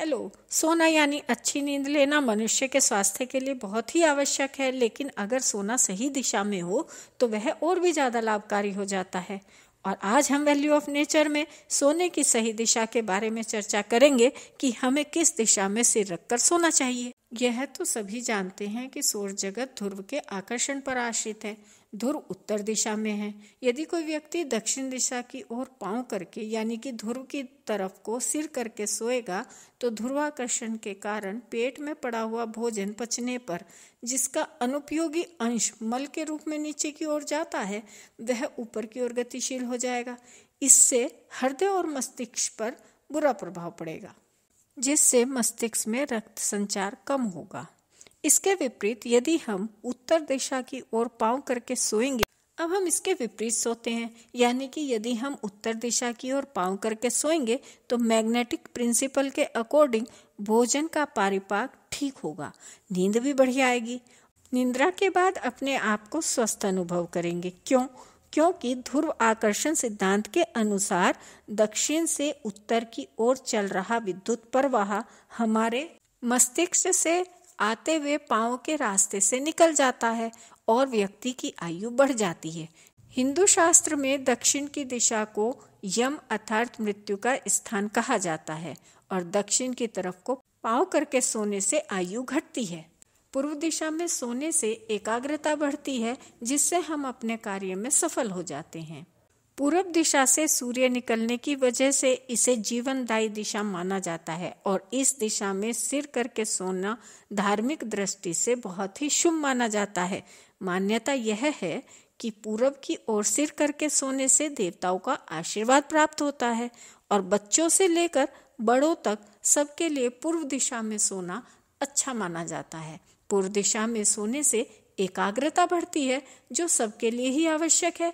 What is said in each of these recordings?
hello सोना यानी अच्छी नींद लेना मनुष्य के स्वास्थ्य के लिए बहुत ही आवश्यक है लेकिन अगर सोना सही दिशा में हो तो वह और भी ज़्यादा लाभकारी हो जाता है और आज हम वैल्यू ऑफ नेचर में सोने की सही दिशा के बारे में चर्चा करेंगे कि हमें किस दिशा में सिर रखकर सोना चाहिए यह तो सभी जानते हैं कि सौर जगत ध्रुव के आकर्षण पर आश्रित है ध्रुव उत्तर दिशा में है यदि कोई व्यक्ति दक्षिण दिशा की ओर पांव करके यानी कि ध्रुव की तरफ को सिर करके सोएगा तो ध्रुवाकर्षण के कारण पेट में पड़ा हुआ भोजन पचने पर जिसका अनुपयोगी अंश मल के रूप में नीचे की ओर जाता है वह ऊपर की ओर गतिशील हो जाएगा इससे हृदय और मस्तिष्क पर बुरा प्रभाव पड़ेगा जिससे मस्तिष्क में रक्त संचार कम होगा इसके विपरीत यदि हम उत्तर दिशा की ओर पाँव करके सोएंगे अब हम इसके विपरीत सोते हैं यानी कि यदि हम उत्तर दिशा की ओर पाँव करके सोएंगे तो मैग्नेटिक प्रिंसिपल के अकॉर्डिंग भोजन का पारिपाक ठीक होगा नींद भी बढ़िया आएगी निंद्रा के बाद अपने आप को स्वस्थ अनुभव करेंगे क्यों क्योंकि ध्रुव आकर्षण सिद्धांत के अनुसार दक्षिण से उत्तर की ओर चल रहा विद्युत प्रवाह हमारे मस्तिष्क से आते हुए पाँव के रास्ते से निकल जाता है और व्यक्ति की आयु बढ़ जाती है हिंदू शास्त्र में दक्षिण की दिशा को यम अर्थात मृत्यु का स्थान कहा जाता है और दक्षिण की तरफ को पाँव करके सोने से आयु घटती है पूर्व दिशा में सोने से एकाग्रता बढ़ती है जिससे हम अपने कार्य में सफल हो जाते हैं पूर्व दिशा से सूर्य निकलने की वजह से इसे जीवनदायी दिशा माना जाता है और इस दिशा में सिर करके सोना धार्मिक दृष्टि से बहुत ही शुभ माना जाता है मान्यता यह है कि पूरब की ओर सिर करके सोने से देवताओं का आशीर्वाद प्राप्त होता है और बच्चों से लेकर बड़ों तक सबके लिए पूर्व दिशा में सोना अच्छा माना जाता है पूर्व दिशा में सोने से एकाग्रता बढ़ती है जो सबके लिए ही आवश्यक है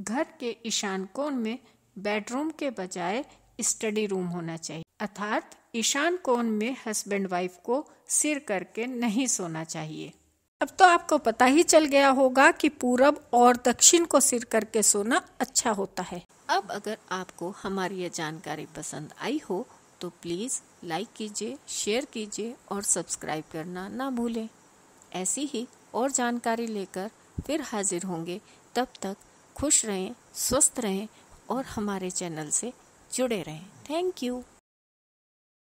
घर के ईशान कोण में बेडरूम के बजाय स्टडी रूम होना चाहिए अर्थात ईशान कोण में हस्बैंड वाइफ को सिर करके नहीं सोना चाहिए अब तो आपको पता ही चल गया होगा कि पूरब और दक्षिण को सिर करके सोना अच्छा होता है अब अगर आपको हमारी ये जानकारी पसंद आई हो तो प्लीज़ लाइक कीजिए शेयर कीजिए और सब्सक्राइब करना ना भूलें ऐसी ही और जानकारी लेकर फिर हाजिर होंगे तब तक खुश रहें स्वस्थ रहें और हमारे चैनल से जुड़े रहें थैंक यू